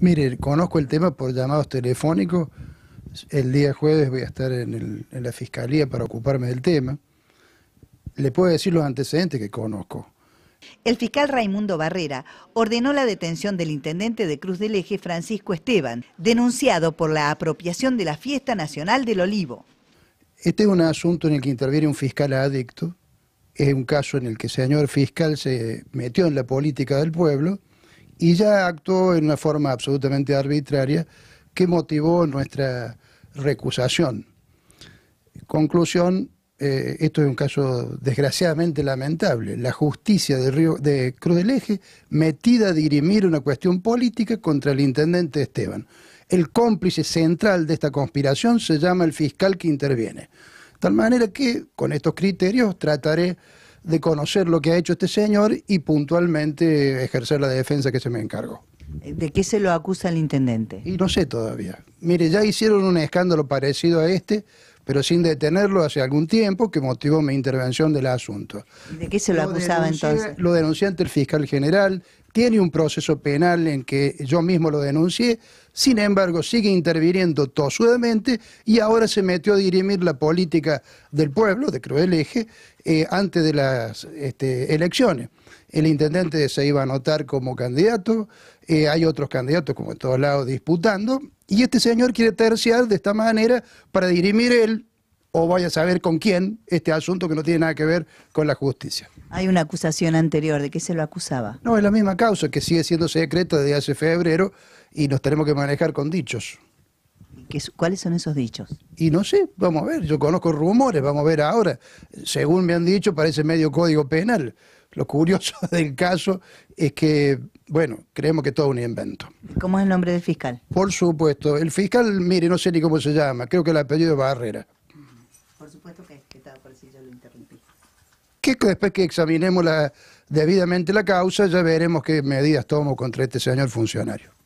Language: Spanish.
Mire, conozco el tema por llamados telefónicos. El día jueves voy a estar en, la fiscalía para ocuparme del tema. Le puedo decir los antecedentes que conozco. El fiscal Raimundo Barrera ordenó la detención del intendente de Cruz del Eje, Francisco Esteban, denunciado por la apropiación de la Fiesta Nacional del Olivo. Este es un asunto en el que interviene un fiscal adicto. Es un caso en el que el señor fiscal se metió en la política del pueblo y ya actuó en una forma absolutamente arbitraria que motivó nuestra recusación. Conclusión, eh, esto es un caso desgraciadamente lamentable. La justicia de, de Cruz del Eje metida a dirimir una cuestión política contra el intendente Esteban. El cómplice central de esta conspiración se llama el fiscal que interviene. tal manera que, con estos criterios, trataré de conocer lo que ha hecho este señor y puntualmente ejercer la defensa que se me encargó. ¿De qué se lo acusa el intendente? Y no sé todavía. Mire, ya hicieron un escándalo parecido a este, pero sin detenerlo hace algún tiempo, que motivó mi intervención del asunto. ¿De qué se lo, acusaba entonces? Lo denuncié ante el fiscal general, tiene un proceso penal en que yo mismo lo denuncié, sin embargo sigue interviniendo tosudamente y ahora se metió a dirimir la política del pueblo, de Cruel Eje, eh, antes de las este, elecciones. El intendente se iba a anotar como candidato, eh, hay otros candidatos como en todos lados disputando, y este señor quiere terciar de esta manera para dirimir él, o vaya a saber con quién, este asunto que no tiene nada que ver con la justicia. Hay una acusación anterior, ¿de qué se lo acusaba? No, es la misma causa, que sigue siendo secreta desde hace febrero y nos tenemos que manejar con dichos. ¿Cuáles son esos dichos? Y no sé, vamos a ver, yo conozco rumores, vamos a ver ahora. Según me han dicho, parece medio código penal. Lo curioso del caso es que, bueno, creemos que todo un invento. ¿Cómo es el nombre del fiscal? Por supuesto. El fiscal, mire, no sé ni cómo se llama, creo que el apellido es Barrera. Por supuesto que, que estaba por si yo lo interrumpí. Que después que examinemos la, debidamente la causa, ya veremos qué medidas tomo contra este señor funcionario.